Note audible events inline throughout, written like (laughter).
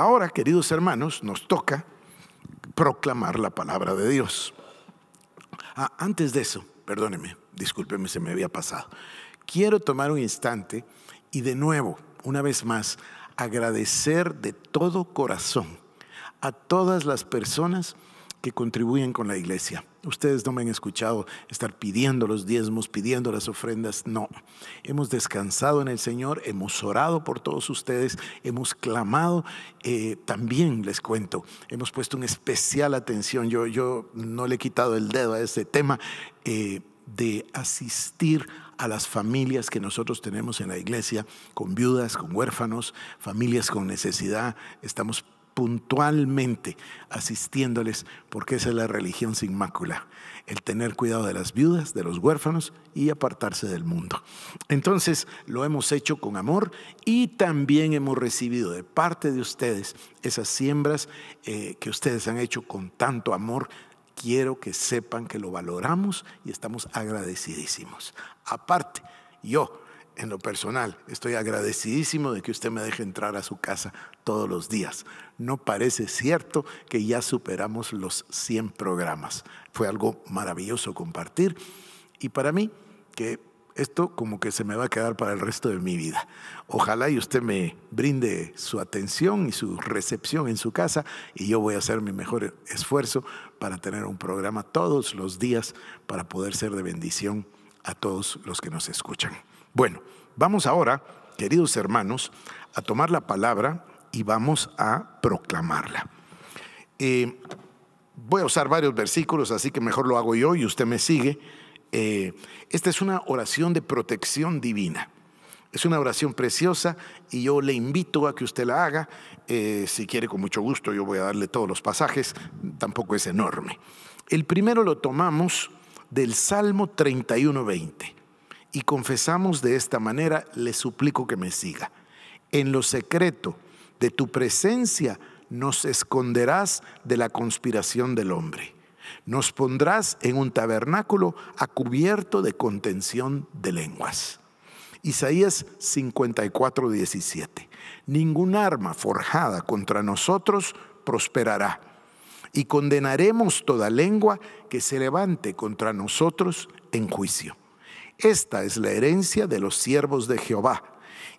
Ahora, queridos hermanos, nos toca proclamar la palabra de Dios. Ah, antes de eso, perdóneme, discúlpeme, se me había pasado. Quiero tomar un instante y de nuevo, una vez más, agradecer de todo corazón a todas las personas que contribuyen con la iglesia. Ustedes no me han escuchado estar pidiendo los diezmos, pidiendo las ofrendas, no. Hemos descansado en el Señor, hemos orado por todos ustedes, hemos clamado, eh, también les cuento, hemos puesto una especial atención, yo, yo no le he quitado el dedo a este tema, eh, de asistir a las familias que nosotros tenemos en la iglesia, con viudas, con huérfanos, familias con necesidad, estamos puntualmente asistiéndoles, porque esa es la religión sin mácula, el tener cuidado de las viudas, de los huérfanos y apartarse del mundo. Entonces lo hemos hecho con amor y también hemos recibido de parte de ustedes esas siembras eh, que ustedes han hecho con tanto amor. Quiero que sepan que lo valoramos y estamos agradecidísimos. Aparte, yo en lo personal, estoy agradecidísimo de que usted me deje entrar a su casa todos los días. No parece cierto que ya superamos los 100 programas. Fue algo maravilloso compartir y para mí que esto como que se me va a quedar para el resto de mi vida. Ojalá y usted me brinde su atención y su recepción en su casa y yo voy a hacer mi mejor esfuerzo para tener un programa todos los días para poder ser de bendición a todos los que nos escuchan. Bueno, vamos ahora, queridos hermanos, a tomar la palabra y vamos a proclamarla. Eh, voy a usar varios versículos, así que mejor lo hago yo y usted me sigue. Eh, esta es una oración de protección divina. Es una oración preciosa y yo le invito a que usted la haga. Eh, si quiere, con mucho gusto, yo voy a darle todos los pasajes. Tampoco es enorme. El primero lo tomamos del Salmo 31.20 y confesamos de esta manera, le suplico que me siga. En lo secreto de tu presencia nos esconderás de la conspiración del hombre. Nos pondrás en un tabernáculo a cubierto de contención de lenguas. Isaías 54, 17. Ningún arma forjada contra nosotros prosperará y condenaremos toda lengua que se levante contra nosotros en juicio. Esta es la herencia de los siervos de Jehová,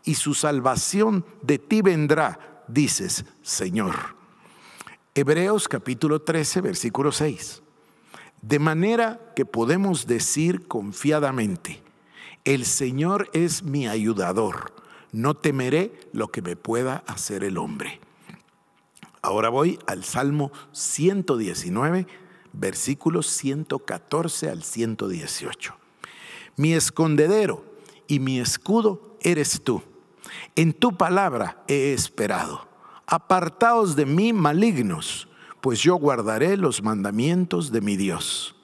y su salvación de ti vendrá, dices, Señor. Hebreos capítulo 13, versículo 6. De manera que podemos decir confiadamente, el Señor es mi ayudador, no temeré lo que me pueda hacer el hombre. Ahora voy al Salmo 119, versículos 114 al 118 mi escondedero y mi escudo eres tú. En tu palabra he esperado. Apartaos de mí malignos, pues yo guardaré los mandamientos de mi Dios.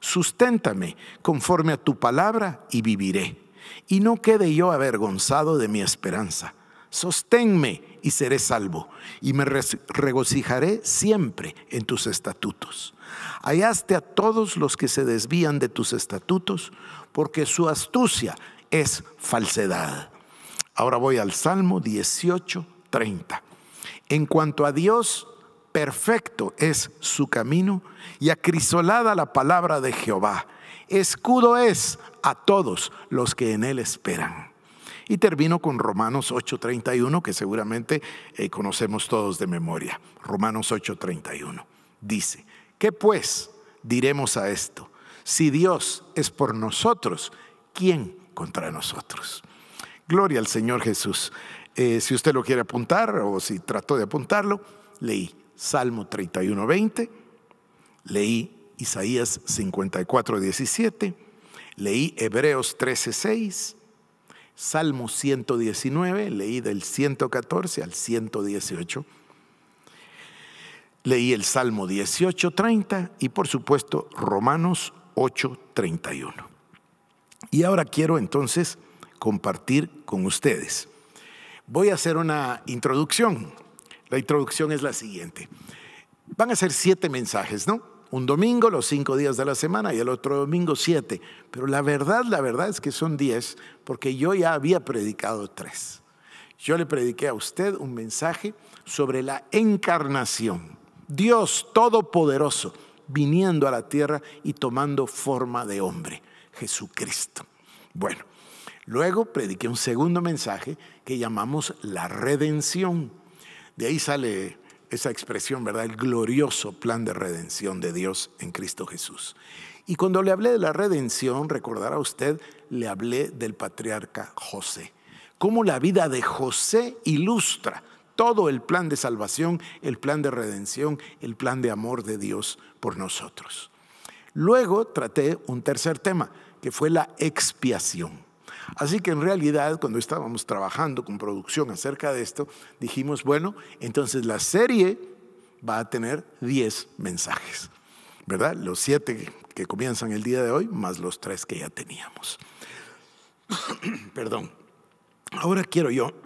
Susténtame conforme a tu palabra y viviré. Y no quede yo avergonzado de mi esperanza. Sosténme y seré salvo, y me regocijaré siempre en tus estatutos. Hallaste a todos los que se desvían de tus estatutos, porque su astucia es falsedad. Ahora voy al Salmo 18, 30. En cuanto a Dios, perfecto es su camino y acrisolada la palabra de Jehová. Escudo es a todos los que en él esperan. Y termino con Romanos 8:31, que seguramente eh, conocemos todos de memoria. Romanos 8:31 dice, ¿Qué pues diremos a esto? Si Dios es por nosotros, ¿quién contra nosotros? Gloria al Señor Jesús. Eh, si usted lo quiere apuntar o si trató de apuntarlo, leí Salmo 31, 20, leí Isaías 54, 17, leí Hebreos 13.6, Salmo 119, leí del 114 al 118 Leí el Salmo 18.30 y por supuesto Romanos 8.31. Y ahora quiero entonces compartir con ustedes. Voy a hacer una introducción. La introducción es la siguiente. Van a ser siete mensajes, ¿no? Un domingo, los cinco días de la semana y el otro domingo siete. Pero la verdad, la verdad es que son diez porque yo ya había predicado tres. Yo le prediqué a usted un mensaje sobre la encarnación. Dios Todopoderoso, viniendo a la tierra y tomando forma de hombre, Jesucristo. Bueno, luego prediqué un segundo mensaje que llamamos la redención. De ahí sale esa expresión, ¿verdad? El glorioso plan de redención de Dios en Cristo Jesús. Y cuando le hablé de la redención, recordará usted, le hablé del patriarca José. Cómo la vida de José ilustra todo el plan de salvación, el plan de redención, el plan de amor de Dios por nosotros. Luego traté un tercer tema, que fue la expiación. Así que en realidad cuando estábamos trabajando con producción acerca de esto, dijimos, bueno, entonces la serie va a tener 10 mensajes, ¿verdad? Los 7 que comienzan el día de hoy, más los 3 que ya teníamos. (clears throat) Perdón. Ahora quiero yo (clears throat)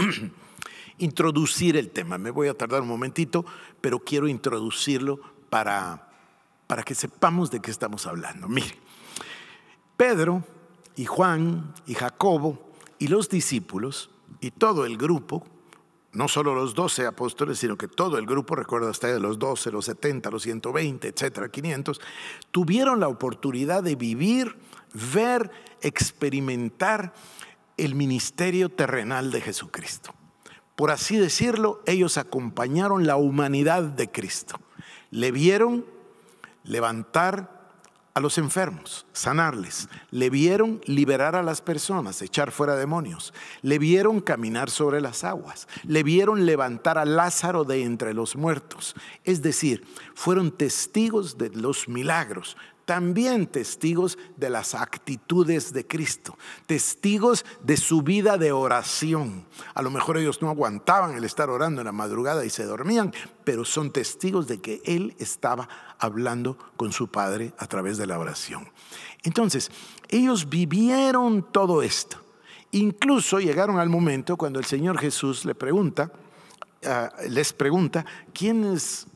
introducir el tema. Me voy a tardar un momentito, pero quiero introducirlo para, para que sepamos de qué estamos hablando. Mire, Pedro y Juan y Jacobo y los discípulos y todo el grupo, no solo los doce apóstoles, sino que todo el grupo, recuerda hasta los doce, los 70, los 120, etcétera, 500, tuvieron la oportunidad de vivir, ver, experimentar el ministerio terrenal de Jesucristo. Por así decirlo, ellos acompañaron la humanidad de Cristo. Le vieron levantar a los enfermos, sanarles. Le vieron liberar a las personas, echar fuera demonios. Le vieron caminar sobre las aguas. Le vieron levantar a Lázaro de entre los muertos. Es decir, fueron testigos de los milagros, también testigos de las actitudes de Cristo, testigos de su vida de oración. A lo mejor ellos no aguantaban el estar orando en la madrugada y se dormían, pero son testigos de que Él estaba hablando con su Padre a través de la oración. Entonces, ellos vivieron todo esto. Incluso llegaron al momento cuando el Señor Jesús ah, les pregunta, les pregunta, es?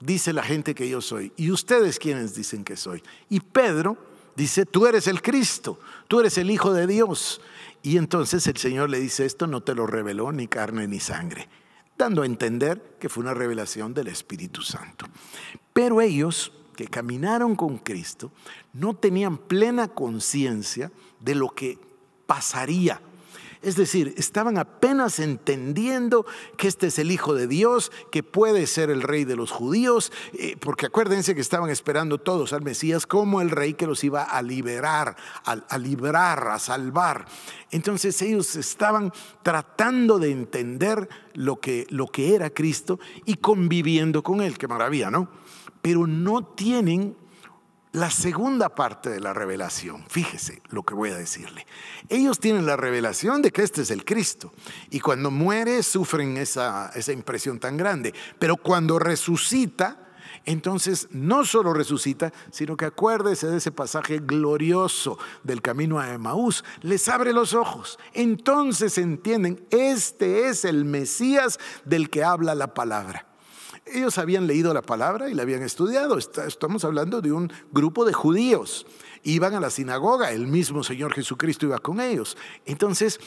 dice la gente que yo soy. ¿Y ustedes quienes dicen que soy? Y Pedro dice, tú eres el Cristo, tú eres el Hijo de Dios. Y entonces el Señor le dice, esto no te lo reveló ni carne ni sangre, dando a entender que fue una revelación del Espíritu Santo. Pero ellos que caminaron con Cristo no tenían plena conciencia de lo que pasaría es decir, estaban apenas entendiendo que este es el Hijo de Dios, que puede ser el rey de los judíos, eh, porque acuérdense que estaban esperando todos al Mesías como el rey que los iba a liberar, a, librar, a salvar. Entonces ellos estaban tratando de entender lo que, lo que era Cristo y conviviendo con Él. Qué maravilla, ¿no? Pero no tienen la segunda parte de la revelación, fíjese lo que voy a decirle. Ellos tienen la revelación de que este es el Cristo y cuando muere sufren esa, impresión tan grande, pero cuando resucita, entonces no solo resucita, sino que acuérdese de ese pasaje glorioso del camino a Emaús, les abre los ojos. Entonces entienden, este es el Mesías del que habla la palabra. Ellos habían leído la palabra y la habían estudiado. estamos hablando de un grupo de judíos. Iban a la sinagoga, el mismo Señor Jesucristo iba con ellos. Entonces,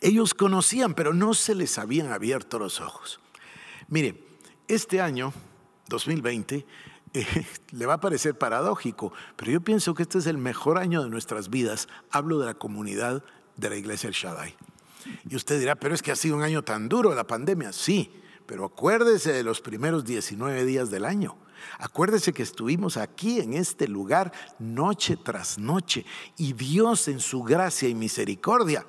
ellos conocían, pero no se les habían abierto los ojos. Mire, este año, 2020, (laughs) eh, le va a parecer paradójico, pero yo pienso que este es el mejor año de nuestras vidas. Hablo de la comunidad de la iglesia El Shaddai. Y usted dirá, pero es que ha sido un año tan duro la pandemia. Sí, pero acuérdese de los primeros 19 días del año. Acuérdese que estuvimos aquí en este lugar noche tras noche y Dios en su gracia y misericordia,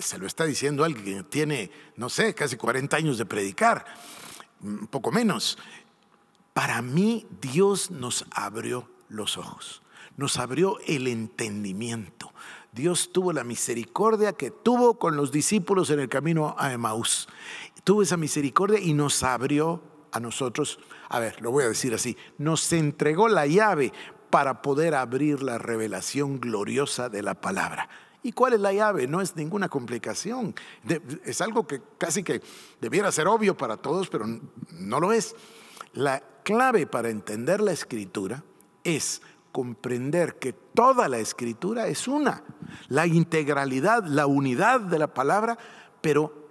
se lo está diciendo alguien que tiene, no sé, casi 40 años de predicar, un mm, poco menos. Para mí Dios nos abrió los ojos, nos abrió el entendimiento. Dios tuvo la misericordia que tuvo con los discípulos en el camino a Emaús tuvo esa misericordia y nos abrió a nosotros, a ver, lo voy a decir así, nos entregó la llave para poder abrir la revelación gloriosa de la palabra. ¿Y cuál es la llave? No es ninguna complicación. es algo que casi que debiera ser obvio para todos, pero no lo es. La clave para entender la escritura es comprender que toda la escritura es una, la integralidad, la unidad de la palabra, pero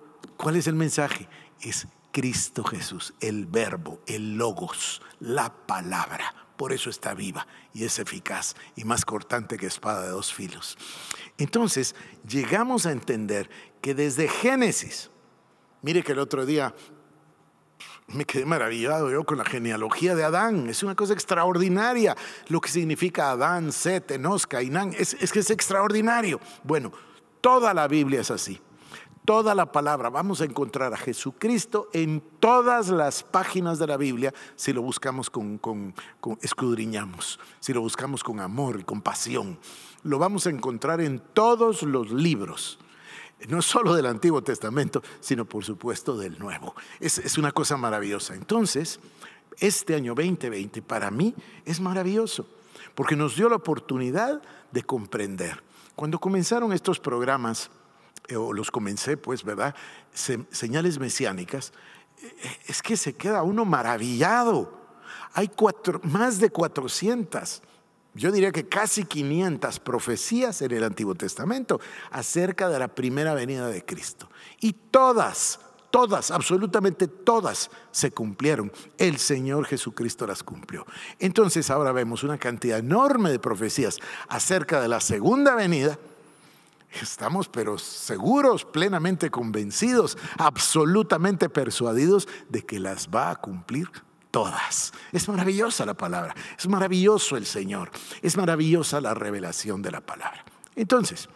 ¿Cuál es el mensaje? Es Cristo Jesús, el verbo, el logos, la palabra. Por eso está viva y es eficaz y más cortante que espada de dos filos. Entonces, llegamos a entender que desde Génesis, mire que el otro día me quedé maravillado yo con la genealogía de Adán. Es una cosa extraordinaria lo que significa Adán, Set, Enos, Cainán. es que es extraordinario. Bueno, toda la Biblia es así toda la palabra. Vamos a encontrar a Jesucristo en todas las páginas de la Biblia si lo buscamos con, escudriñamos, si lo buscamos con amor y con pasión. Lo vamos a encontrar en todos los libros. No solo del Antiguo Testamento, sino por supuesto del Nuevo. Es, es una cosa maravillosa. Entonces, este año 2020 para mí es maravilloso, porque nos dio la oportunidad de comprender. Cuando comenzaron estos programas, eh, los comencé, pues, ¿verdad? señales mesiánicas, eh, es que se queda uno maravillado. Hay más de 400, yo diría que casi 500 profecías en el Antiguo Testamento acerca de la primera venida de Cristo. Y todas, todas, absolutamente todas se cumplieron. El Señor Jesucristo las cumplió. Entonces ahora vemos una cantidad enorme de profecías acerca de la segunda venida Estamos pero seguros, plenamente convencidos, absolutamente persuadidos de que las va a cumplir todas. Es maravillosa la palabra, es maravilloso el Señor, es maravillosa la revelación de la palabra. Entonces,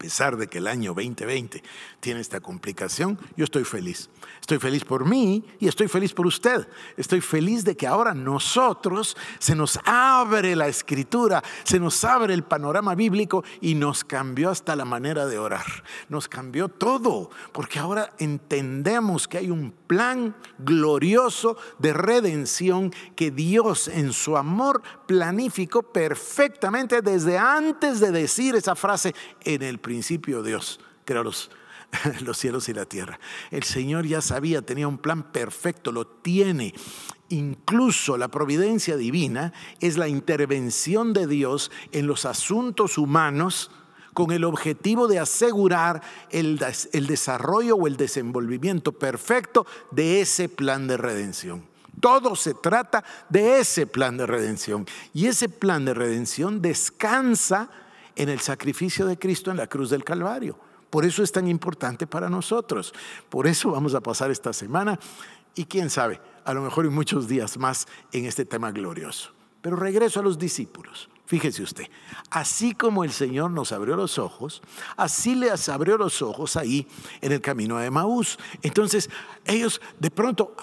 a pesar de que el año 2020 tiene esta complicación, yo estoy feliz. Estoy feliz por mí y estoy feliz por usted. Estoy feliz de que ahora nosotros se nos abre la escritura, se nos abre el panorama bíblico y nos cambió hasta la manera de orar. Nos cambió todo, porque ahora entendemos que hay un plan glorioso de redención que Dios en su amor planificó perfectamente desde antes de decir esa frase en el principio Dios creó los, (laughs) los cielos y la tierra. El Señor ya sabía, tenía un plan perfecto, lo tiene. Incluso la providencia divina es la intervención de Dios en los asuntos humanos con el objetivo de asegurar el, el desarrollo o el desenvolvimiento perfecto de ese plan de redención. Todo se trata de ese plan de redención. Y ese plan de redención descansa en el sacrificio de Cristo en la cruz del Calvario. Por eso es tan importante para nosotros. Por eso vamos a pasar esta semana y quién sabe, a lo mejor en muchos días más en este tema glorioso. Pero regreso a los discípulos. Fíjese usted, así como el Señor nos abrió los ojos, así les abrió los ojos ahí en el camino de Maús. Entonces ellos de pronto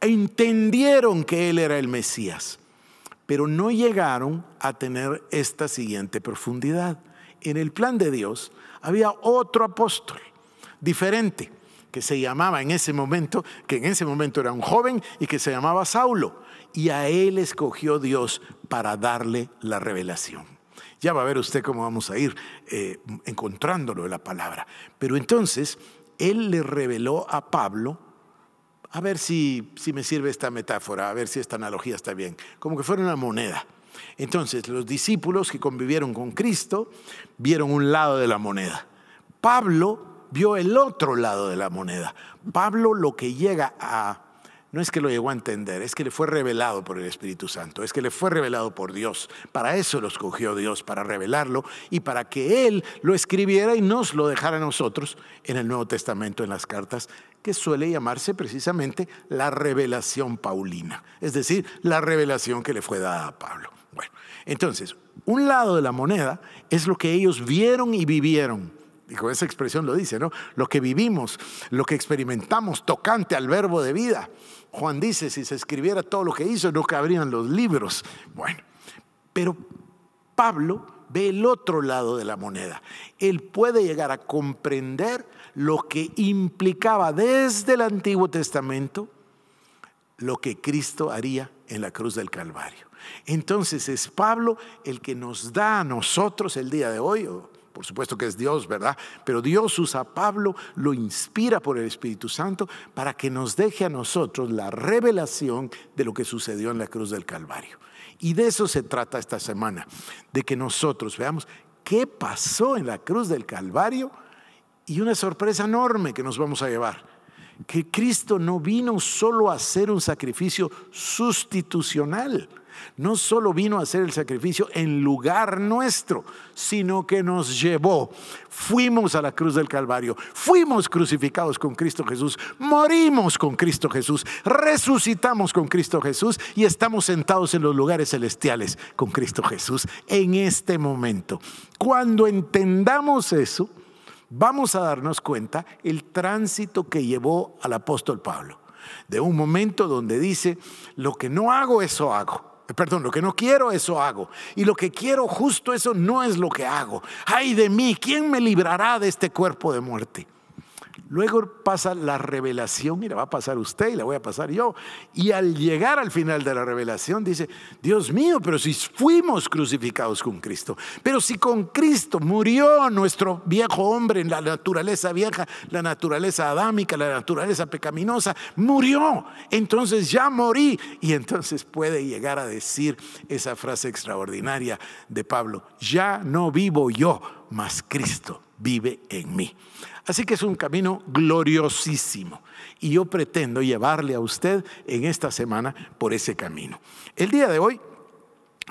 entendieron que Él era el Mesías pero no llegaron a tener esta siguiente profundidad. En el plan de Dios había otro apóstol diferente que se llamaba en ese momento, que en ese momento era un joven y que se llamaba Saulo. Y a él escogió Dios para darle la revelación. Ya va a ver usted cómo vamos a ir eh, encontrándolo en la palabra. Pero entonces, él le reveló a Pablo a ver si, si me sirve esta metáfora, a ver si esta analogía está bien, como que fuera una moneda. Entonces los discípulos que convivieron con Cristo vieron un lado de la moneda. Pablo vio el otro lado de la moneda. Pablo lo que llega a no es que lo llegó a entender, es que le fue revelado por el Espíritu Santo, es que le fue revelado por Dios. Para eso lo escogió Dios, para revelarlo y para que Él lo escribiera y nos lo dejara a nosotros en el Nuevo Testamento, en las cartas que suele llamarse precisamente la revelación paulina, es decir, la revelación que le fue dada a Pablo. Bueno, entonces, un lado de la moneda es lo que ellos vieron y vivieron. Y con esa expresión lo dice, ¿no? Lo que vivimos, lo que experimentamos tocante al verbo de vida. Juan dice, si se escribiera todo lo que hizo, no cabrían los libros. Bueno, pero Pablo ve el otro lado de la moneda. Él puede llegar a comprender lo que implicaba desde el Antiguo Testamento lo que Cristo haría en la cruz del Calvario. Entonces es Pablo el que nos da a nosotros el día de hoy, por supuesto que es Dios, ¿verdad? Pero Dios usa a Pablo, lo inspira por el Espíritu Santo para que nos deje a nosotros la revelación de lo que sucedió en la cruz del Calvario. Y de eso se trata esta semana, de que nosotros veamos qué pasó en la cruz del Calvario y una sorpresa enorme que nos vamos a llevar, que Cristo no vino solo a hacer un sacrificio sustitucional, no solo vino a hacer el sacrificio en lugar nuestro, sino que nos llevó. Fuimos a la cruz del Calvario, fuimos crucificados con Cristo Jesús, morimos con Cristo Jesús, resucitamos con Cristo Jesús y estamos sentados en los lugares celestiales con Cristo Jesús en este momento. Cuando entendamos eso, vamos a darnos cuenta el tránsito que llevó al apóstol Pablo. De un momento donde dice, lo que no hago, eso hago. Eh, perdón, lo que no quiero, eso hago. Y lo que quiero, justo eso no es lo que hago. Ay de mí, ¿quién me librará de este cuerpo de muerte? Luego pasa la revelación y la va a pasar usted y la voy a pasar yo. Y al llegar al final de la revelación dice, Dios mío, pero si fuimos crucificados con Cristo, pero si con Cristo murió nuestro viejo hombre en la naturaleza vieja, la naturaleza adámica, la naturaleza pecaminosa, murió, entonces ya morí. Y entonces puede llegar a decir esa frase extraordinaria de Pablo, ya no vivo yo, más Cristo vive en mí. Así que es un camino gloriosísimo y yo pretendo llevarle a usted en esta semana por ese camino. El día de hoy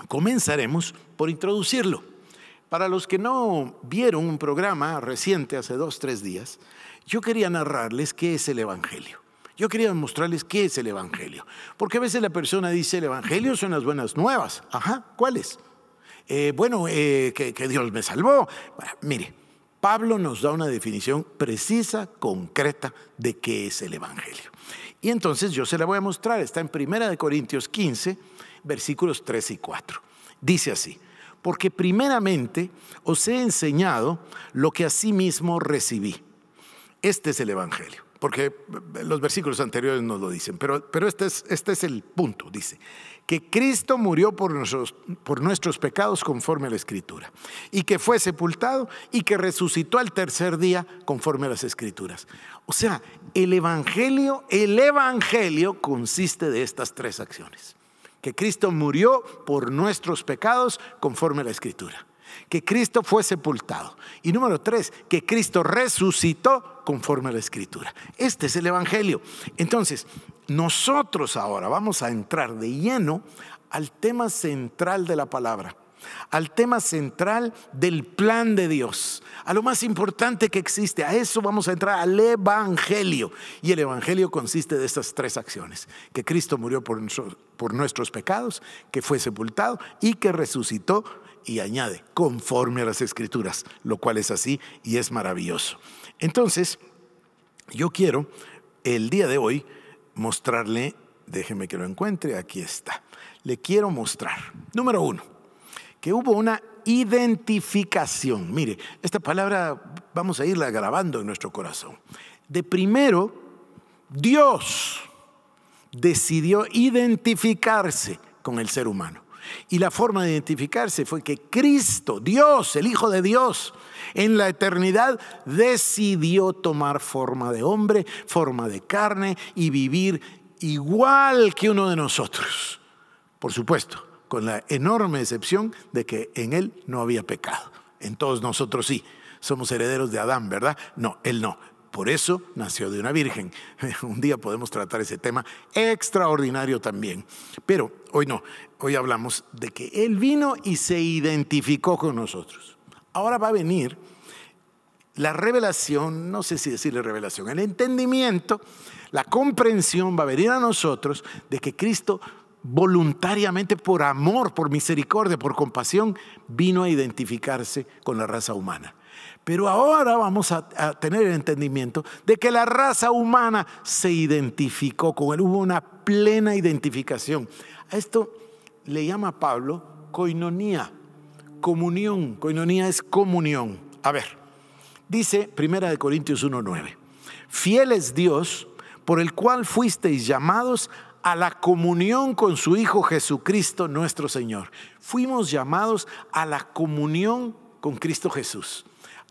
comenzaremos por introducirlo. Para los que no vieron un programa reciente, hace dos, tres días, yo quería narrarles qué es el Evangelio. Yo quería mostrarles qué es el Evangelio. Porque a veces la persona dice, el Evangelio son las buenas nuevas. Ajá, ¿cuáles? Eh, bueno, eh, que, Dios me salvó. mire, Pablo nos da una definición precisa, concreta de qué es el Evangelio. Y entonces yo se la voy a mostrar, está en 1 Corintios 15, versículos 3 y 4. Dice así, porque primeramente os he enseñado lo que asimismo recibí. Este es el Evangelio porque eh, los versículos anteriores nos lo dicen, pero, pero este, es, este es el punto, dice, que Cristo murió por nuestros, por nuestros pecados conforme a la Escritura, y que fue sepultado y que resucitó al tercer día conforme a las Escrituras. O sea, el Evangelio, el Evangelio consiste de estas tres acciones, que Cristo murió por nuestros pecados conforme a la Escritura que Cristo fue sepultado. Y número tres, que Cristo resucitó conforme a la Escritura. Este es el Evangelio. Entonces, nosotros ahora vamos a entrar de lleno al tema central de la palabra, al tema central del plan de Dios, a lo más importante que existe. A eso vamos a entrar, al Evangelio. Y el Evangelio consiste de estas tres acciones, que Cristo murió por, nuestros, pecados, que fue sepultado y que resucitó y añade, conforme a las escrituras, lo cual es así y es maravilloso. Entonces, yo quiero el día de hoy mostrarle, déjeme que lo encuentre, aquí está. Le quiero mostrar, número uno, que hubo una identificación. Mire, esta palabra vamos a irla grabando en nuestro corazón. De primero, Dios decidió identificarse con el ser humano. Y la forma de identificarse fue que Cristo, Dios, el Hijo de Dios, en la eternidad decidió tomar forma de hombre, forma de carne y vivir igual que uno de nosotros. Por supuesto, con la enorme excepción de que en Él no había pecado. En todos nosotros sí. Somos herederos de Adán, ¿verdad? No, Él no. Por eso nació de una virgen. (laughs) Un día podemos tratar ese tema extraordinario también. Pero hoy no, hoy hablamos de que Él vino y se identificó con nosotros. Ahora va a venir la revelación, no sé si decirle revelación, el entendimiento, la comprensión va a venir a nosotros de que Cristo voluntariamente, por amor, por misericordia, por compasión, vino a identificarse con la raza humana. Pero ahora vamos a, tener el entendimiento de que la raza humana se identificó con él, hubo una plena identificación. A esto le llama Pablo coinonía, comunión. Coinonía es comunión. A ver, dice 1 Corintios 1.9, fiel es Dios por el cual fuisteis llamados a la comunión con su Hijo Jesucristo nuestro Señor. Fuimos llamados a la comunión con Cristo Jesús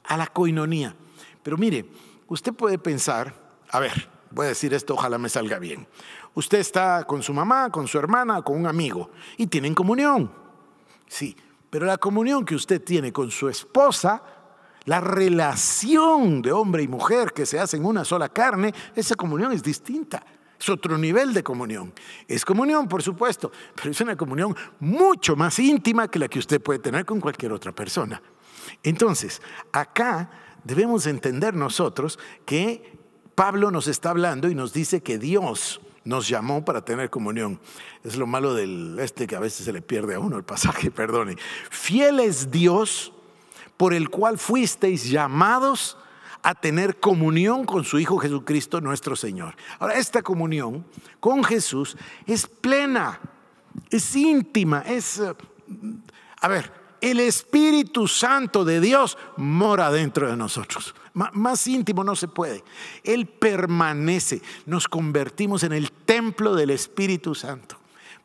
a la coinonía. Pero mire, usted puede pensar, a ver, voy a decir esto, ojalá me salga bien. Usted está con su mamá, con su hermana, con un amigo y tienen comunión. Sí, pero la comunión que usted tiene con su esposa, la relación de hombre y mujer que se hace en una sola carne, esa comunión es distinta. Es otro nivel de comunión. Es comunión, por supuesto, pero es una comunión mucho más íntima que la que usted puede tener con cualquier otra persona. Entonces, acá debemos entender nosotros que Pablo nos está hablando y nos dice que Dios nos llamó para tener comunión. Es lo malo del este que a veces se le pierde a uno el pasaje, (laughs) perdone. Fiel es Dios por el cual fuisteis llamados a tener comunión con su Hijo Jesucristo nuestro Señor. Ahora, esta comunión con Jesús es plena, es íntima, es... Eh, a ver, el Espíritu Santo de Dios mora dentro de nosotros. más íntimo no se puede. Él permanece. Nos convertimos en el templo del Espíritu Santo.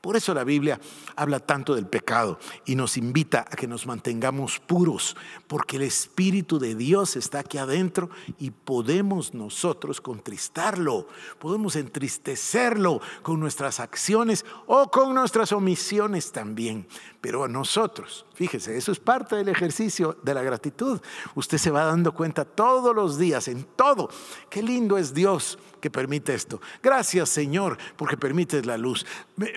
Por eso la Biblia habla tanto del pecado y nos invita a que nos mantengamos puros, porque el Espíritu de Dios está aquí adentro y podemos nosotros contristarlo, podemos entristecerlo con nuestras acciones o con nuestras omisiones también. Pero a nosotros, fíjese, eso es parte del ejercicio de la gratitud. Usted se va dando cuenta todos los días, en todo, qué lindo es Dios que permite esto. Gracias Señor porque permites la luz.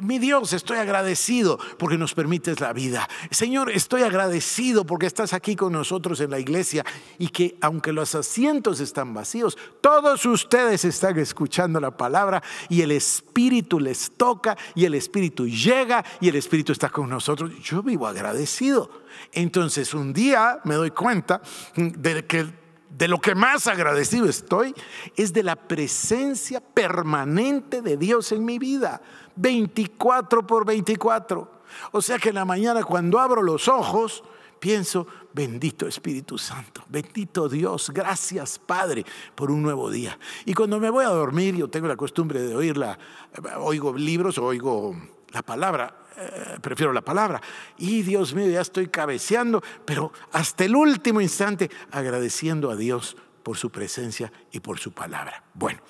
Mi Dios, estoy agradecido porque nos permites la vida. Señor, estoy agradecido porque estás aquí con nosotros en la iglesia y que aunque los asientos están vacíos, todos ustedes están escuchando la palabra y el Espíritu les toca y el Espíritu llega y el Espíritu está con nosotros. Yo vivo agradecido. Entonces un día me doy cuenta de que de lo que más agradecido estoy es de la presencia permanente de Dios en mi vida, 24 por 24. O sea que en la mañana cuando abro los ojos, pienso, bendito Espíritu Santo, bendito Dios, gracias Padre por un nuevo día. Y cuando me voy a dormir, yo tengo la costumbre de oírla, eh, oigo libros oigo la palabra eh, prefiero la palabra. Y Dios mío, ya estoy cabeceando, pero hasta el último instante agradeciendo a Dios por su presencia y por su palabra. Bueno,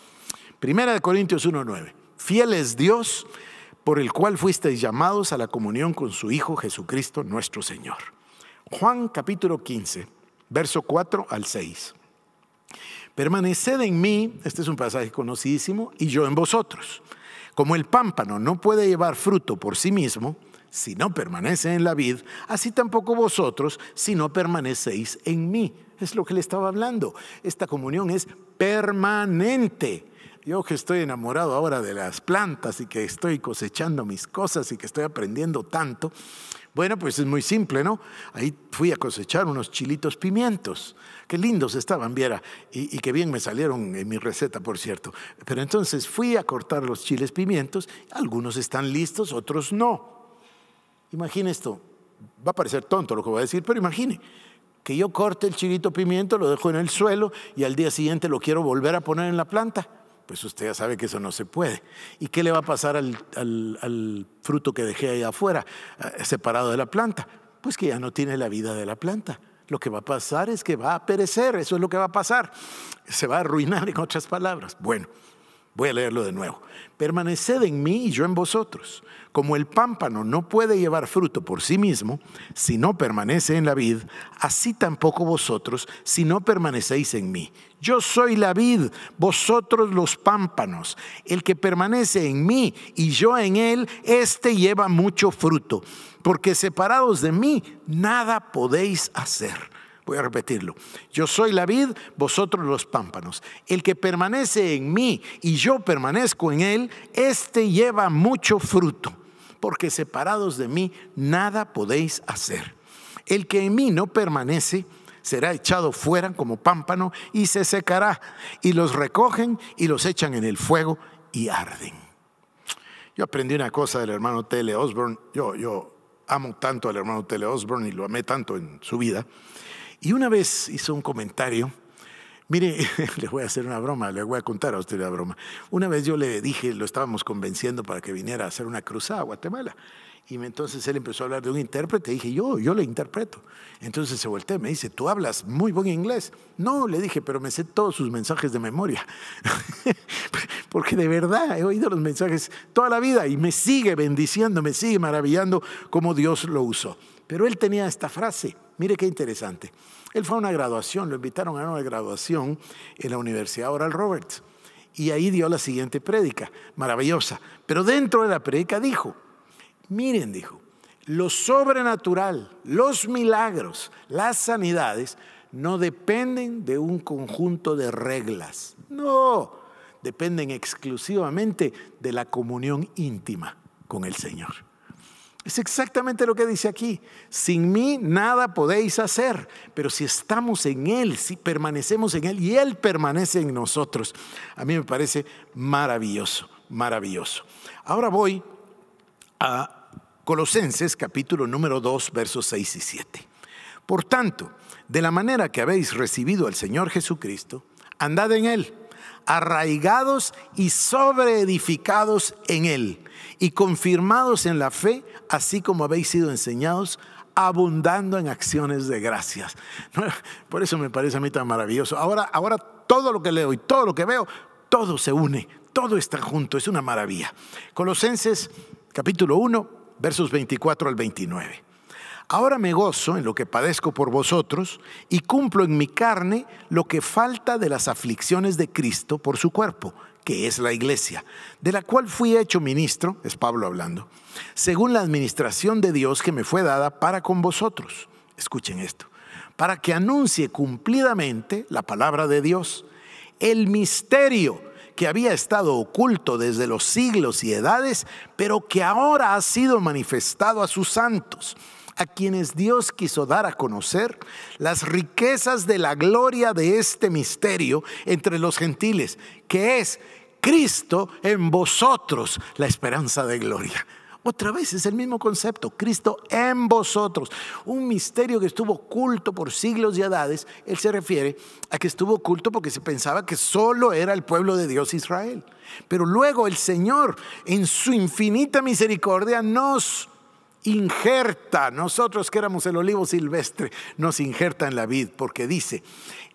Primera de Corintios 1.9. Fiel es Dios por el cual fuisteis llamados a la comunión con su Hijo Jesucristo nuestro Señor. Juan capítulo 15, verso 4 al 6. Permaneced en mí, este es un pasaje conocidísimo, y yo en vosotros. Como el pámpano no puede llevar fruto por sí mismo, si no permanece en la vid, así tampoco vosotros si no permanecéis en mí. Es lo que le estaba hablando. Esta comunión es permanente. Yo que estoy enamorado ahora de las plantas y que estoy cosechando mis cosas y que estoy aprendiendo tanto, bueno, pues es muy simple, ¿no? Ahí fui a cosechar unos chilitos pimientos. Qué lindos estaban, viera, y, que bien me salieron en mi receta, por cierto. Pero entonces fui a cortar los chiles pimientos, algunos están listos, otros no. Imagine esto, va a parecer tonto lo que voy a decir, pero imagine que yo corte el chilito pimiento, lo dejo en el suelo y al día siguiente lo quiero volver a poner en la planta pues usted ya sabe que eso no se puede. ¿Y qué le va a pasar al, al, fruto que dejé ahí afuera, eh, separado de la planta? Pues que ya no tiene la vida de la planta lo que va a pasar es que va a perecer, eso es lo que va a pasar. Se va a arruinar, en otras palabras. Bueno, voy a leerlo de nuevo. Permaneced en mí y yo en vosotros. Como el pámpano no puede llevar fruto por sí mismo si no permanece en la vid, así tampoco vosotros si no permanecéis en mí. Yo soy la vid, vosotros los pámpanos. El que permanece en mí y yo en él, éste lleva mucho fruto porque separados de mí nada podéis hacer. Voy a repetirlo. Yo soy la vid, vosotros los pámpanos. El que permanece en mí y yo permanezco en él, éste lleva mucho fruto, porque separados de mí nada podéis hacer. El que en mí no permanece será echado fuera como pámpano y se secará, y los recogen y los echan en el fuego y arden. Yo aprendí una cosa del hermano tele Osborne. Yo, yo amo tanto al hermano Tele Osborne y lo amé tanto en su vida. Y una vez hizo un comentario. Mire, (laughs) le voy a hacer una broma, le voy a contar a usted la broma. Una vez yo le dije, lo estábamos convenciendo para que viniera a hacer una cruzada a Guatemala. Y entonces él empezó a hablar de un intérprete. dije, yo, yo le interpreto. Entonces se volteó y me dice, tú hablas muy buen inglés. No, le dije, pero me sé todos sus mensajes de memoria. (laughs) Porque de verdad he oído los mensajes toda la vida y me sigue bendiciendo, me sigue maravillando cómo Dios lo usó. Pero él tenía esta frase. Mire qué interesante. Él fue a una graduación, lo invitaron a una graduación en la Universidad Oral Roberts. Y ahí dio la siguiente prédica, maravillosa. Pero dentro de la prédica dijo, Miren, dijo, lo sobrenatural, los milagros, las sanidades, no dependen de un conjunto de reglas. No, dependen exclusivamente de la comunión íntima con el Señor. Es exactamente lo que dice aquí. Sin mí nada podéis hacer, pero si estamos en Él, si permanecemos en Él y Él permanece en nosotros, a mí me parece maravilloso, maravilloso. Ahora voy a Colosenses capítulo número 2, versos 6 y 7. Por tanto, de la manera que habéis recibido al Señor Jesucristo, andad en Él, arraigados y sobreedificados en Él, y confirmados en la fe, así como habéis sido enseñados, abundando en acciones de gracias. (laughs) Por eso me parece a mí tan maravilloso. Ahora, ahora todo lo que leo y todo lo que veo, todo se une, todo está junto, es una maravilla. Colosenses capítulo 1, versos 24 al 29. Ahora me gozo en lo que padezco por vosotros y cumplo en mi carne lo que falta de las aflicciones de Cristo por su cuerpo, que es la iglesia, de la cual fui hecho ministro, es Pablo hablando, según la administración de Dios que me fue dada para con vosotros. Escuchen esto, para que anuncie cumplidamente la palabra de Dios, el misterio que había estado oculto desde los siglos y edades, pero que ahora ha sido manifestado a sus santos, a quienes Dios quiso dar a conocer las riquezas de la gloria de este misterio entre los gentiles, que es Cristo en vosotros, la esperanza de gloria. Otra vez es el mismo concepto, Cristo en vosotros. Un misterio que estuvo oculto por siglos y edades, él se refiere a que estuvo oculto porque se pensaba que solo era el pueblo de Dios Israel. Pero luego el Señor, en su infinita misericordia, nos injerta, nosotros que éramos el olivo silvestre, nos injerta en la vid, porque dice,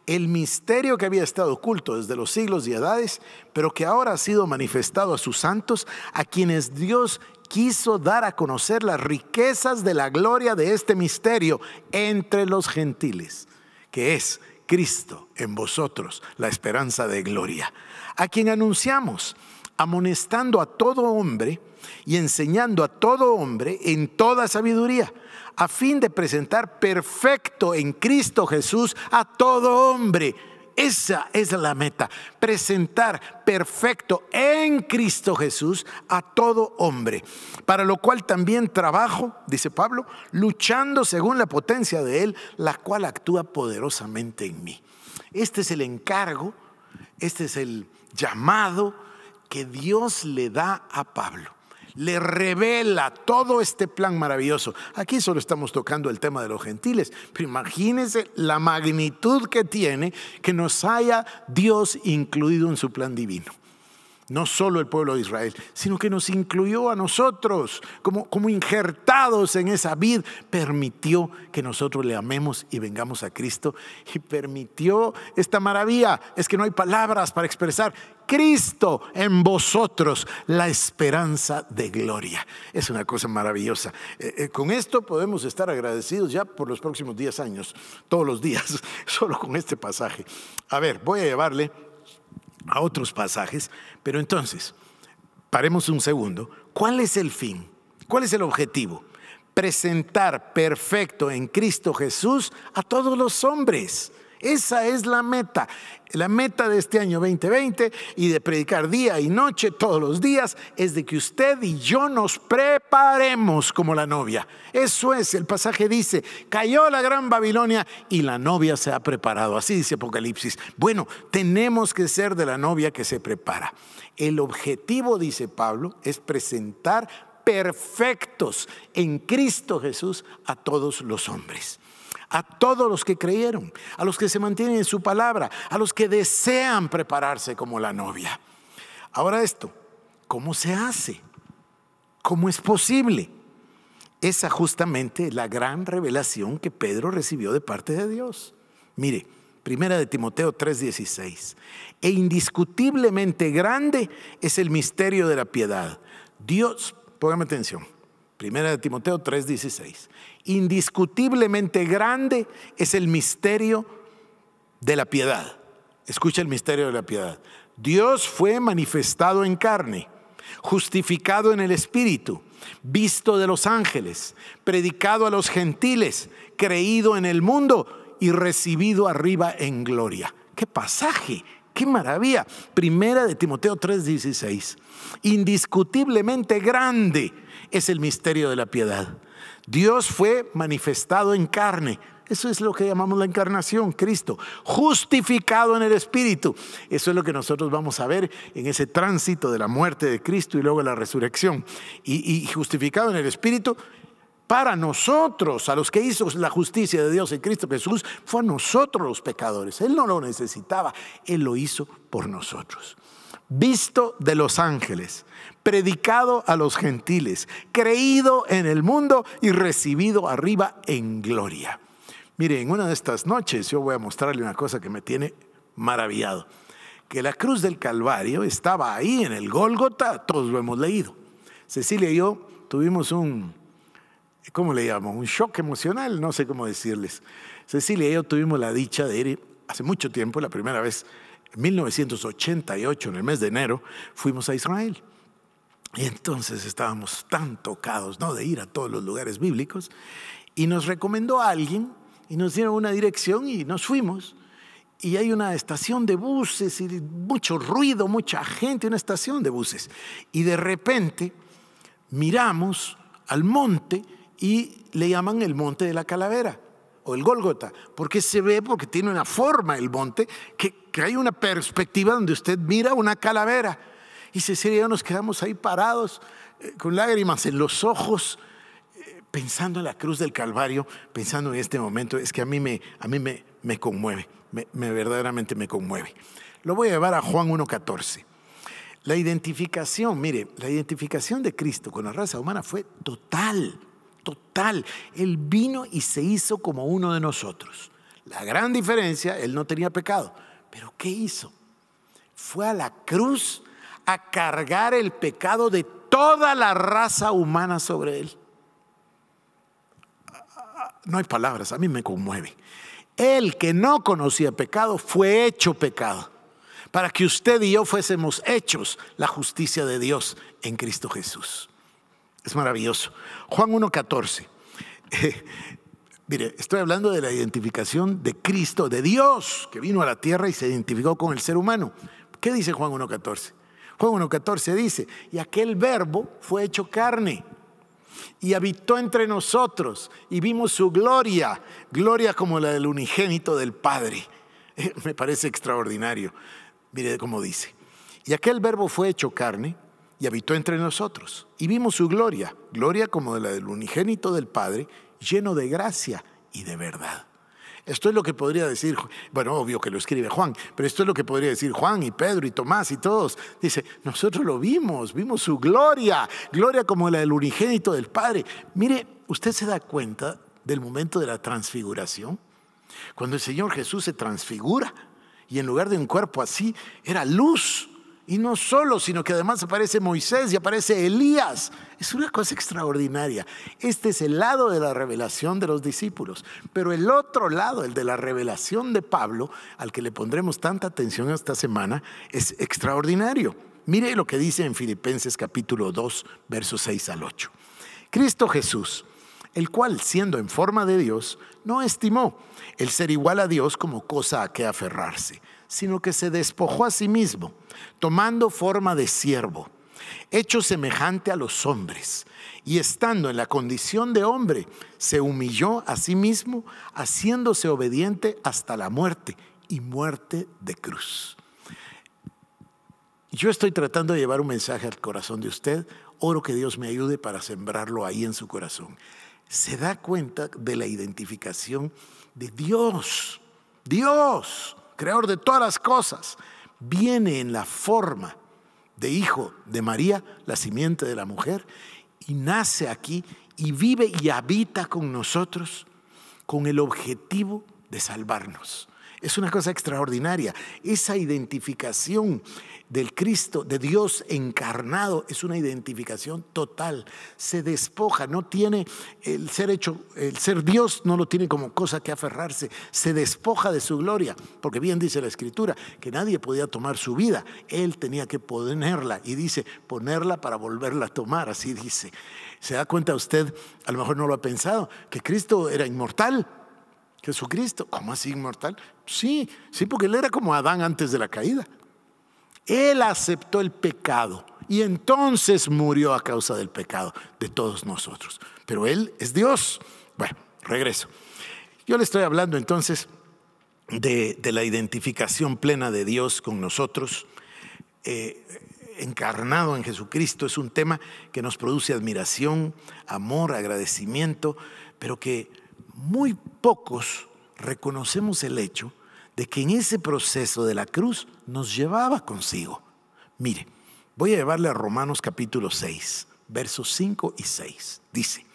el misterio que había estado oculto desde los siglos y edades, pero que ahora ha sido manifestado a sus santos, a quienes Dios quiso dar a conocer las riquezas de la gloria de este misterio entre los gentiles, que es Cristo en vosotros, la esperanza de gloria, a quien anunciamos, amonestando a todo hombre y enseñando a todo hombre en toda sabiduría, a fin de presentar perfecto en Cristo Jesús a todo hombre esa es la meta, presentar perfecto en Cristo Jesús a todo hombre, para lo cual también trabajo, dice Pablo, luchando según la potencia de Él, la cual actúa poderosamente en mí. Este es el encargo, este es el llamado que Dios le da a Pablo le revela todo este plan maravilloso. Aquí solo estamos tocando el tema de los gentiles, pero imagínense la magnitud que tiene que nos haya Dios incluido en su plan divino no solo el pueblo de Israel, sino que nos incluyó a nosotros como, como injertados en esa vid, permitió que nosotros le amemos y vengamos a Cristo y permitió esta maravilla. Es que no hay palabras para expresar. Cristo en vosotros, la esperanza de gloria. Es una cosa maravillosa. Eh, eh, con esto podemos estar agradecidos ya por los próximos 10 años, todos los días, (laughs) solo con este pasaje. A ver, voy a llevarle a otros pasajes, pero entonces, paremos un segundo, ¿cuál es el fin? ¿Cuál es el objetivo? Presentar perfecto en Cristo Jesús a todos los hombres esa es la meta, la meta de este año 2020 y de predicar día y noche todos los días es de que usted y yo nos preparemos como la novia. Eso es, el pasaje dice, cayó la gran Babilonia y la novia se ha preparado. Así dice Apocalipsis. Bueno, tenemos que ser de la novia que se prepara. El objetivo, dice Pablo, es presentar perfectos en Cristo Jesús a todos los hombres a todos los que creyeron, a los que se mantienen en su palabra, a los que desean prepararse como la novia. Ahora esto, ¿cómo se hace? ¿Cómo es posible? Esa justamente la gran revelación que Pedro recibió de parte de Dios. Mire, Primera de Timoteo 3:16. E indiscutiblemente grande es el misterio de la piedad. Dios, póngame atención, Primera de Timoteo 3:16. Indiscutiblemente grande es el misterio de la piedad. Escucha el misterio de la piedad. Dios fue manifestado en carne, justificado en el Espíritu, visto de los ángeles, predicado a los gentiles, creído en el mundo y recibido arriba en gloria. ¡Qué pasaje! ¡Qué maravilla! Primera de Timoteo 3:16. Indiscutiblemente grande es el misterio de la piedad. Dios fue manifestado en carne. Eso es lo que llamamos la encarnación, Cristo, justificado en el Espíritu. Eso es lo que nosotros vamos a ver en ese tránsito de la muerte de Cristo y luego la resurrección. Y, justificado en el Espíritu para nosotros, a los que hizo la justicia de Dios en Cristo Jesús, fue a nosotros los pecadores. Él no lo necesitaba, Él lo hizo por nosotros. Visto de los ángeles, predicado a los gentiles, creído en el mundo y recibido arriba en gloria. Miren, en una de estas noches yo voy a mostrarle una cosa que me tiene maravillado, que la cruz del Calvario estaba ahí en el Gólgota, todos lo hemos leído. Cecilia y yo tuvimos un, ¿cómo le llamo? Un shock emocional, no sé cómo decirles. Cecilia y yo tuvimos la dicha de ir hace mucho tiempo, la primera vez, en 1988, en el mes de enero, fuimos a Israel. Y entonces estábamos tan tocados ¿no? de ir a todos los lugares bíblicos y nos recomendó alguien y nos dieron una dirección y nos fuimos. Y hay una estación de buses y mucho ruido, mucha gente, una estación de buses. Y de repente miramos al monte y le llaman el monte de la calavera o el Gólgota, porque se ve, porque tiene una forma el monte, que hay una perspectiva donde usted mira una calavera y Cecilia y yo nos quedamos ahí parados eh, con lágrimas en los ojos, eh, pensando en la cruz del Calvario, pensando en este momento. Es que a mí me, a mí me, me conmueve, me, verdaderamente me conmueve. Lo voy a llevar a Juan 1.14. La identificación, mire, la identificación de Cristo con la raza humana fue total, total. Él vino y se hizo como uno de nosotros. La gran diferencia, él no tenía pecado. Pero ¿qué hizo? Fue a la cruz a cargar el pecado de toda la raza humana sobre él. No hay palabras, a mí me conmueve. El que no conocía pecado fue hecho pecado, para que usted y yo fuésemos hechos la justicia de Dios en Cristo Jesús. Es maravilloso. Juan 1.14. Eh, mire, estoy hablando de la identificación de Cristo, de Dios, que vino a la tierra y se identificó con el ser humano. ¿Qué dice Juan 1.14? Juan 1.14 dice, y aquel verbo fue hecho carne y habitó entre nosotros y vimos su gloria, gloria como la del unigénito del Padre. (laughs) Eh, me parece extraordinario. Mire cómo dice. Y aquel verbo fue hecho carne y habitó entre nosotros y vimos su gloria, gloria como la del unigénito del Padre, lleno de gracia y de verdad. Esto es lo que podría decir, bueno, obvio que lo escribe Juan, pero esto es lo que podría decir Juan y Pedro y Tomás y todos. Dice, nosotros lo vimos, vimos su gloria, gloria como la del unigénito del Padre. Mire, usted se da cuenta del momento de la transfiguración, cuando el Señor Jesús se transfigura y en lugar de un cuerpo así, era luz y no solo, sino que además aparece Moisés y aparece Elías. Es una cosa extraordinaria. Este es el lado de la revelación de los discípulos. Pero el otro lado, el de la revelación de Pablo, al que le pondremos tanta atención esta semana, es extraordinario. Mire lo que dice en Filipenses capítulo 2, versos 6 al 8. Cristo Jesús, el cual siendo en forma de Dios, no estimó el ser igual a Dios como cosa a que aferrarse sino que se despojó a sí mismo, tomando forma de siervo, hecho semejante a los hombres, y estando en la condición de hombre, se humilló a sí mismo, haciéndose obediente hasta la muerte y muerte de cruz. Yo estoy tratando de llevar un mensaje al corazón de usted, oro que Dios me ayude para sembrarlo ahí en su corazón. Se da cuenta de la identificación de Dios, Dios creador de todas las cosas, viene en la forma de hijo de María, la simiente de la mujer, y nace aquí y vive y habita con nosotros con el objetivo de salvarnos. Es una cosa extraordinaria. Esa identificación del Cristo, de Dios encarnado, es una identificación total. Se despoja, no tiene el ser hecho, el ser Dios no lo tiene como cosa que aferrarse. Se despoja de su gloria, porque bien dice la Escritura que nadie podía tomar su vida, él tenía que ponerla y dice ponerla para volverla a tomar, así dice. Se da cuenta usted, a lo mejor no lo ha pensado, que Cristo era inmortal. Jesucristo, ¿cómo así inmortal? Sí, sí, porque él era como Adán antes de la caída. Él aceptó el pecado y entonces murió a causa del pecado de todos nosotros. Pero Él es Dios. Bueno, regreso. Yo le estoy hablando entonces de, la identificación plena de Dios con nosotros. Eh, encarnado en Jesucristo es un tema que nos produce admiración, amor, agradecimiento, pero que muy pocos reconocemos el hecho de que en ese proceso de la cruz nos llevaba consigo. Mire, voy a llevarle a Romanos capítulo 6, versos 5 y 6. Dice,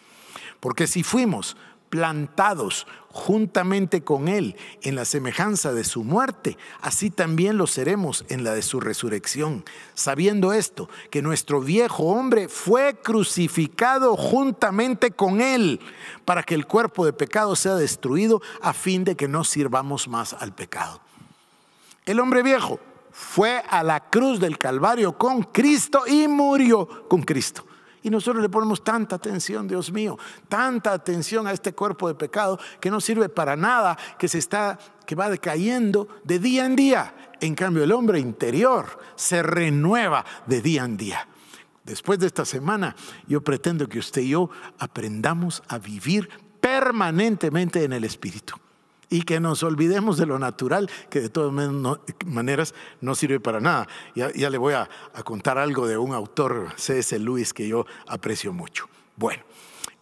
porque si fuimos plantados juntamente con Él en la semejanza de su muerte, así también lo seremos en la de su resurrección, sabiendo esto, que nuestro viejo hombre fue crucificado juntamente con Él, para que el cuerpo de pecado sea destruido a fin de que no sirvamos más al pecado. El hombre viejo fue a la cruz del Calvario con Cristo y murió con Cristo. Y nosotros le ponemos tanta atención, Dios mío, tanta atención a este cuerpo de pecado que no sirve para nada, que se está que va decayendo de día en día. En cambio, el hombre interior se renueva de día en día. Después de esta semana, yo pretendo que usted y yo aprendamos a vivir permanentemente en el Espíritu y que nos olvidemos de lo natural, que de todas maneras no sirve para nada. Ya, le voy a, contar algo de un autor, C.S. Lewis, que yo aprecio mucho. Bueno,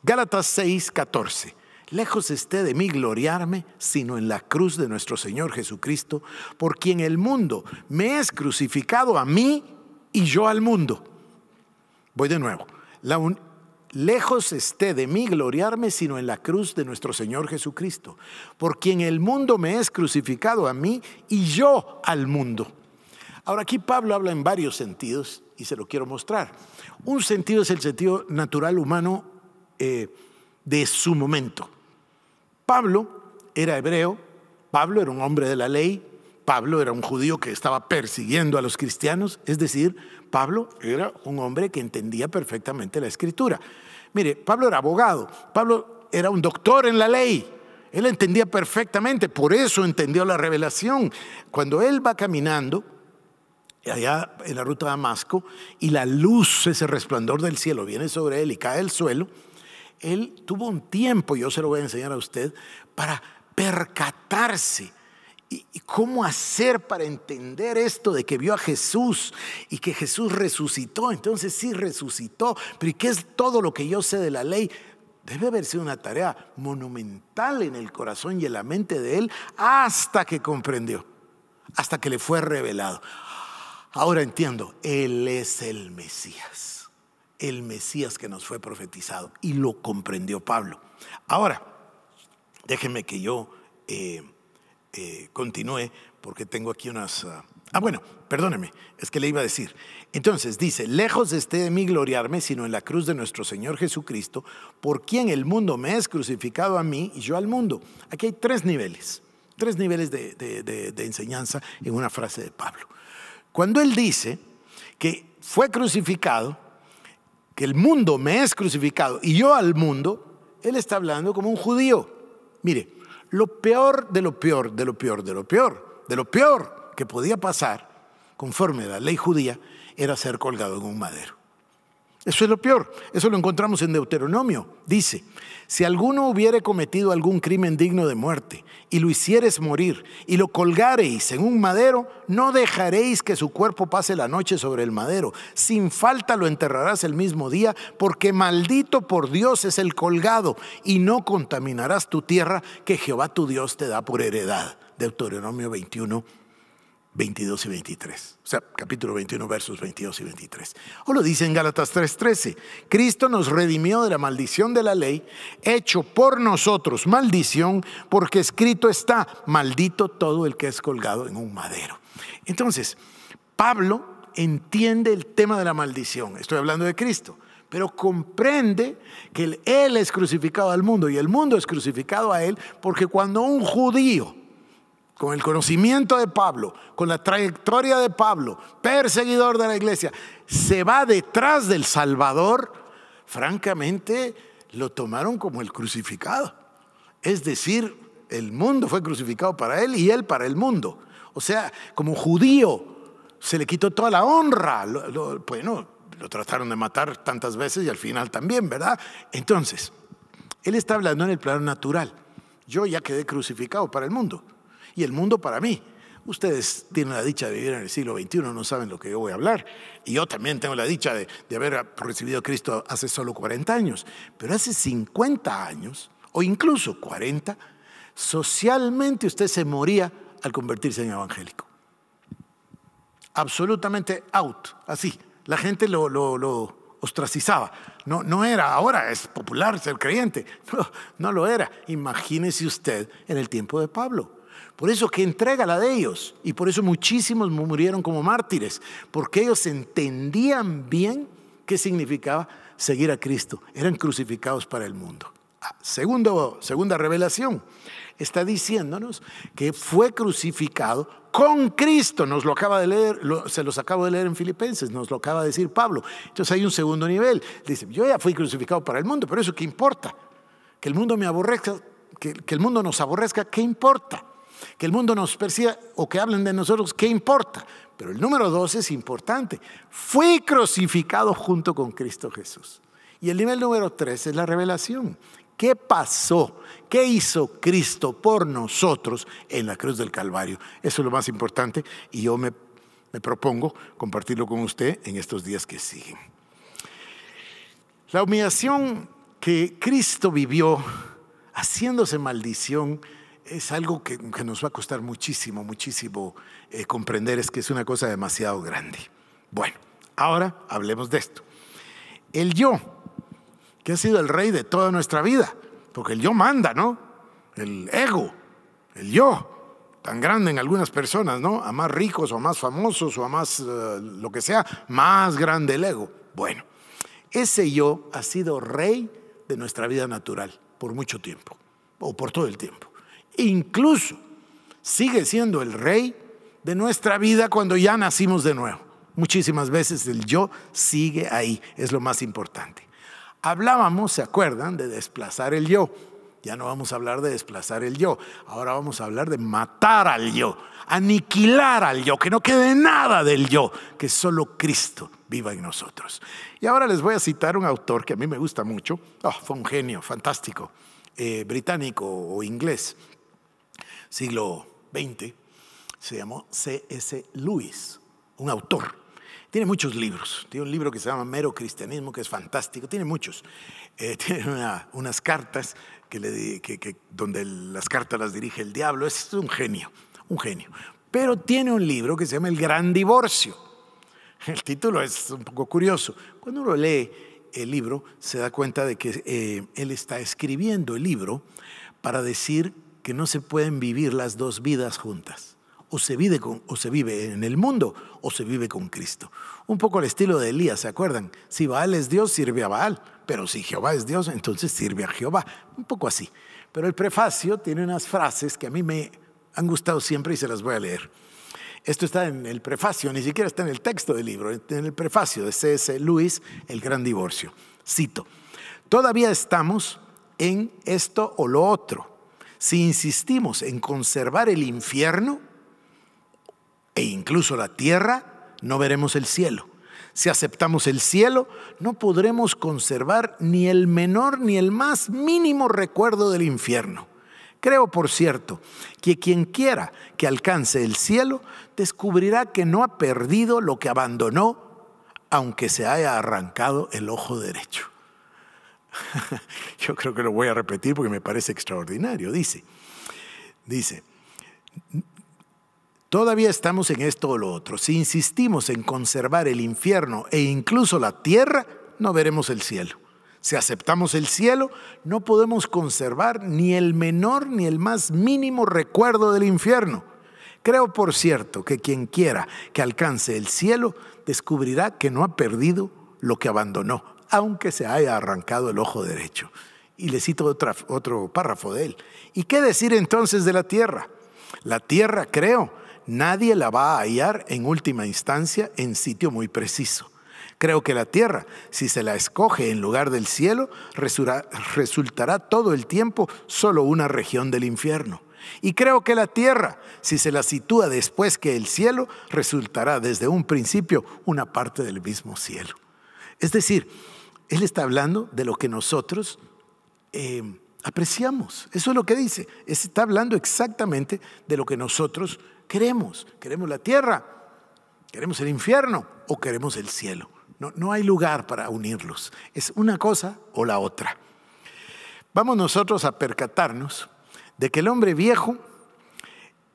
Gálatas 6, 14. Lejos esté de mí gloriarme, sino en la cruz de nuestro Señor Jesucristo, por quien el mundo me es crucificado a mí y yo al mundo. Voy de nuevo. La, un, lejos esté de mí gloriarme, sino en la cruz de nuestro Señor Jesucristo, por quien el mundo me es crucificado a mí y yo al mundo. Ahora aquí Pablo habla en varios sentidos y se lo quiero mostrar. Un sentido es el sentido natural humano eh, de su momento. Pablo era hebreo, Pablo era un hombre de la ley, Pablo era un judío que estaba persiguiendo a los cristianos, es decir, Pablo era un hombre que entendía perfectamente la escritura. Mire, Pablo era abogado, Pablo era un doctor en la ley, él entendía perfectamente, por eso entendió la revelación. Cuando él va caminando allá en la ruta de Damasco y la luz, ese resplandor del cielo viene sobre él y cae al suelo, él tuvo un tiempo, yo se lo voy a enseñar a usted, para percatarse ¿Y, cómo hacer para entender esto de que vio a Jesús y que Jesús resucitó? Entonces sí resucitó, pero ¿y qué es todo lo que yo sé de la ley? Debe haber sido una tarea monumental en el corazón y en la mente de él hasta que comprendió, hasta que le fue revelado. Ahora entiendo, Él es el Mesías, el Mesías que nos fue profetizado y lo comprendió Pablo. Ahora, déjenme que yo eh, continúe porque tengo aquí unas... Ah, ah, bueno, perdóneme, es que le iba a decir. Entonces dice, lejos esté de mí gloriarme, sino en la cruz de nuestro Señor Jesucristo, por quien el mundo me es crucificado a mí y yo al mundo. Aquí hay tres niveles, tres niveles de, de enseñanza en una frase de Pablo. Cuando él dice que fue crucificado, que el mundo me es crucificado y yo al mundo, él está hablando como un judío. Mire, lo peor de lo peor, de lo peor, de lo peor, de lo peor que podía pasar, conforme a la ley judía, era ser colgado en un madero. Eso es lo peor. Eso lo encontramos en Deuteronomio. Dice, si alguno hubiere cometido algún crimen digno de muerte y lo hicieres morir y lo colgareis en un madero, no dejaréis que su cuerpo pase la noche sobre el madero. Sin falta lo enterrarás el mismo día, porque maldito por Dios es el colgado y no contaminarás tu tierra que Jehová tu Dios te da por heredad. Deuteronomio 21. 22 y 23. O sea, capítulo 21, versos 22 y 23. O lo dice en Gálatas 3:13. Cristo nos redimió de la maldición de la ley, hecho por nosotros maldición, porque escrito está, maldito todo el que es colgado en un madero. Entonces, Pablo entiende el tema de la maldición. Estoy hablando de Cristo pero comprende que Él es crucificado al mundo y el mundo es crucificado a Él, porque cuando un judío con el conocimiento de Pablo, con la trayectoria de Pablo, perseguidor de la iglesia, se va detrás del Salvador, francamente lo tomaron como el crucificado. Es decir, el mundo fue crucificado para él y él para el mundo. O sea, como judío, se le quitó toda la honra. bueno, lo trataron de matar tantas veces y al final también, ¿verdad? Entonces, él está hablando en el plano natural. Yo ya quedé crucificado para el mundo y el mundo para mí. Ustedes tienen la dicha de vivir en el siglo XXI, no saben lo que yo voy a hablar. Y yo también tengo la dicha de, haber recibido a Cristo hace solo 40 años. Pero hace 50 años, o incluso 40, socialmente usted se moría al convertirse en evangélico. Absolutamente out, así. La gente lo, ostracizaba. No, no era ahora, es popular ser creyente. (laughs) No, no lo era. Imagínese usted en el tiempo de Pablo. Por eso que entrega la de ellos. Y por eso muchísimos murieron como mártires, porque ellos entendían bien qué significaba seguir a Cristo. Eran crucificados para el mundo. Ah, segundo, segunda revelación, está diciéndonos que fue crucificado con Cristo. Nos lo acaba de leer, se los acabo de leer en Filipenses, nos lo acaba de decir Pablo. Entonces hay un segundo nivel. Dice, yo ya fui crucificado para el mundo, pero eso qué importa. Que el mundo me aborrezca, que, que el mundo nos aborrezca, ¿qué importa? Que el mundo nos perciba o que hablen de nosotros, ¿qué importa? Pero el número dos es importante. Fui crucificado junto con Cristo Jesús. Y el nivel número tres es la revelación. ¿Qué pasó? ¿Qué hizo Cristo por nosotros en la cruz del Calvario? Eso es lo más importante y yo me, me propongo compartirlo con usted en estos días que siguen. La humillación que Cristo vivió haciéndose maldición es algo que, nos va a costar muchísimo, muchísimo eh, comprender, es que es una cosa demasiado grande. Bueno, ahora hablemos de esto. El yo, que ha sido el rey de toda nuestra vida, porque el yo manda, ¿no? El ego, el yo, tan grande en algunas personas, ¿no? A más ricos o a más famosos o a más eh, lo que sea, más grande el ego. Bueno, ese yo ha sido rey de nuestra vida natural por mucho tiempo, o por todo el tiempo. E incluso sigue siendo el rey de nuestra vida cuando ya nacimos de nuevo. Muchísimas veces el yo sigue ahí, es lo más importante. Hablábamos, ¿se acuerdan?, de desplazar el yo. Ya no vamos a hablar de desplazar el yo, ahora vamos a hablar de matar al yo, aniquilar al yo, que no quede nada del yo, que solo Cristo viva en nosotros. Y ahora les voy a citar un autor que a mí me gusta mucho, ah, fue un genio fantástico, eh, británico o inglés, siglo XX, se llamó C.S. Lewis, un autor. Tiene muchos libros. Tiene un libro que se llama Mero Cristianismo, que es fantástico. Tiene muchos. Eh, (laughs) tiene unas cartas que le, donde las cartas las dirige el diablo. Es un genio, un genio. Pero tiene un libro que se llama El Gran Divorcio. (laughs) El título es un poco curioso. Cuando uno lee el libro, se da cuenta de que eh, él está escribiendo el libro para decir que no se pueden vivir las dos vidas juntas. O se, vive o se vive en el mundo o se vive con Cristo. Un poco el estilo de Elías, ¿se acuerdan? Si Baal es Dios, sirve a Baal. Pero si Jehová es Dios, entonces sirve a Jehová. Un poco así. Pero el prefacio tiene unas frases que a mí me han gustado siempre y se las voy a leer. Esto está en el prefacio, ni siquiera está en el texto del libro, en el prefacio de C.S. Luis, El Gran Divorcio. Cito, todavía estamos en esto o lo otro si insistimos en conservar el infierno e incluso la tierra, no veremos el cielo. Si aceptamos el cielo, no podremos conservar ni el menor ni el más mínimo recuerdo del infierno. Creo, por cierto, que quien quiera que alcance el cielo descubrirá que no ha perdido lo que abandonó, aunque se haya arrancado el ojo derecho. (laughs) Yo creo que lo voy a repetir porque me parece extraordinario. Dice, dice, todavía estamos en esto o lo otro. Si insistimos en conservar el infierno e incluso la tierra, no veremos el cielo. Si aceptamos el cielo, no podemos conservar ni el menor ni el más mínimo recuerdo del infierno. Creo, por cierto, que quien quiera que alcance el cielo descubrirá que no ha perdido lo que abandonó, aunque se haya arrancado el ojo derecho. Y le cito otro párrafo de él. ¿Y qué decir entonces de la tierra? La tierra, creo, nadie la va a hallar en última instancia en sitio muy preciso. Creo que la tierra, si se la escoge en lugar del cielo, resultará todo el tiempo solo una región del infierno. Y creo que la tierra, si se la sitúa después que el cielo, resultará desde un principio una parte del mismo cielo. Es decir, él está hablando de lo que nosotros eh, apreciamos. Eso es lo que dice. Está hablando exactamente de lo que nosotros queremos. Queremos la tierra, queremos el infierno o queremos el cielo. No, hay lugar para unirlos. Es una cosa o la otra. Vamos nosotros a percatarnos de que el hombre viejo,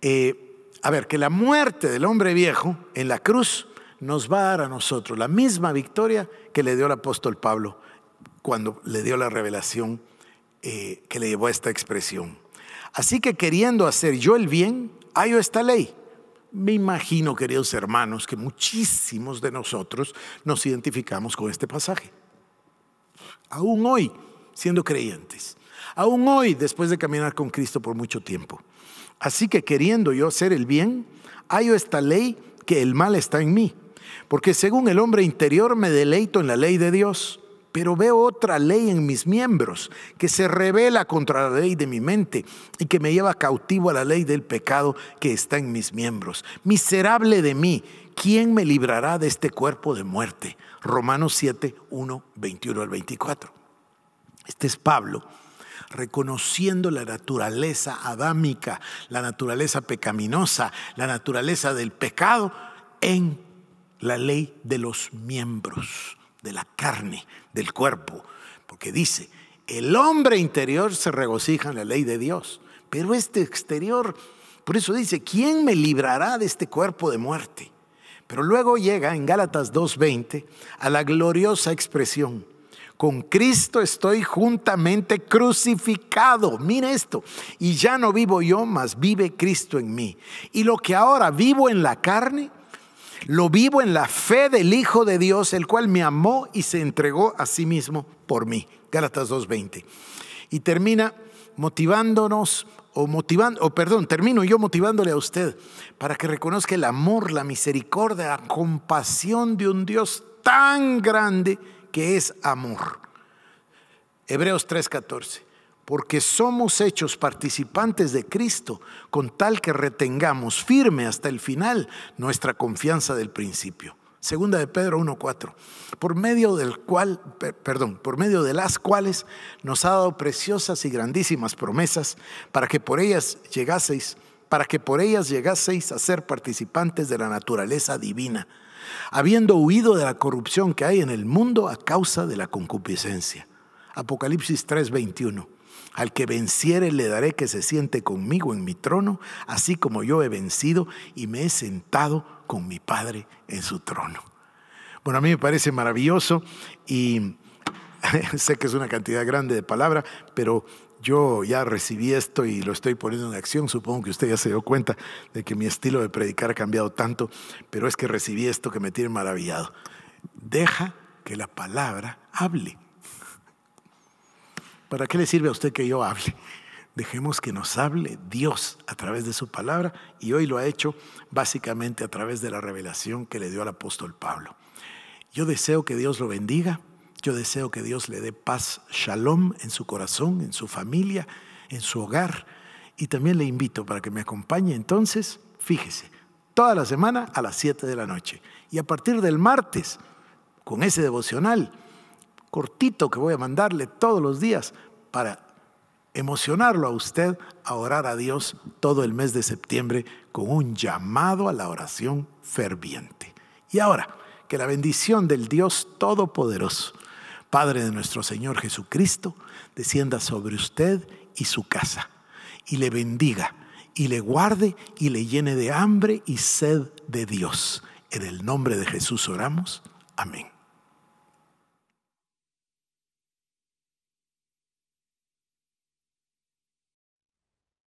eh, a ver, que la muerte del hombre viejo en la cruz nos va a dar a nosotros la misma victoria que le dio el apóstol Pablo cuando le dio la revelación eh, que le llevó a esta expresión. Así que queriendo hacer yo el bien, hallo esta ley. Me imagino, queridos hermanos, que muchísimos de nosotros nos identificamos con este pasaje. Aún hoy, siendo creyentes, aún hoy, después de caminar con Cristo por mucho tiempo. Así que queriendo yo hacer el bien, hallo esta ley que el mal está en mí, porque según el hombre interior me deleito en la ley de Dios, pero veo otra ley en mis miembros que se revela contra la ley de mi mente y que me lleva cautivo a la ley del pecado que está en mis miembros. Miserable de mí, ¿quién me librará de este cuerpo de muerte? Romanos 7, 1, 21 al 24. Este es Pablo reconociendo la naturaleza adámica, la naturaleza pecaminosa, la naturaleza del pecado en la ley de los miembros, de la carne, del cuerpo, porque dice, el hombre interior se regocija en la ley de Dios, pero este exterior, por eso dice, ¿quién me librará de este cuerpo de muerte? Pero luego llega en Gálatas 2.20 a la gloriosa expresión, con Cristo estoy juntamente crucificado. Mire esto. Y ya no vivo yo, mas vive Cristo en mí. Y lo que ahora vivo en la carne, lo vivo en la fe del Hijo de Dios, el cual me amó y se entregó a sí mismo por mí. Gálatas 2.20. Y termina motivándonos o motivando, o perdón, termino yo motivándole a usted para que reconozca el amor, la misericordia, la compasión de un Dios tan grande que es amor. Hebreos 3:14 porque somos hechos participantes de Cristo, con tal que retengamos firme hasta el final nuestra confianza del principio. Segunda de Pedro 1:4, por medio del cual, perdón, por medio de las cuales nos ha dado preciosas y grandísimas promesas para que por ellas llegaseis, para que por ellas llegaseis a ser participantes de la naturaleza divina, habiendo huido de la corrupción que hay en el mundo a causa de la concupiscencia. Apocalipsis 3:21. Al que venciere le daré que se siente conmigo en mi trono, así como yo he vencido y me he sentado con mi Padre en su trono. Bueno, a mí me parece maravilloso y (laughs) sé que es una cantidad grande de palabra pero yo ya recibí esto y lo estoy poniendo en acción. Supongo que usted ya se dio cuenta de que mi estilo de predicar ha cambiado tanto, pero es que recibí esto que me tiene maravillado. Deja que la palabra hable. ¿Para qué le sirve a usted que yo hable? (laughs) Dejemos que nos hable Dios a través de su palabra y hoy lo ha hecho básicamente a través de la revelación que le dio al apóstol Pablo. Yo deseo que Dios lo bendiga, yo deseo que Dios le dé paz, shalom en su corazón, en su familia, en su hogar y también le invito para que me acompañe entonces, fíjese, toda la semana a las 7 de la noche y a partir del martes con ese devocional cortito que voy a mandarle todos los días para emocionarlo a usted a orar a Dios todo el mes de septiembre con un llamado a la oración ferviente. Y ahora, que la bendición del Dios Todopoderoso, Padre de nuestro Señor Jesucristo, descienda sobre usted y su casa, y le bendiga, y le guarde, y le llene de hambre y sed de Dios. En el nombre de Jesús oramos. Amén.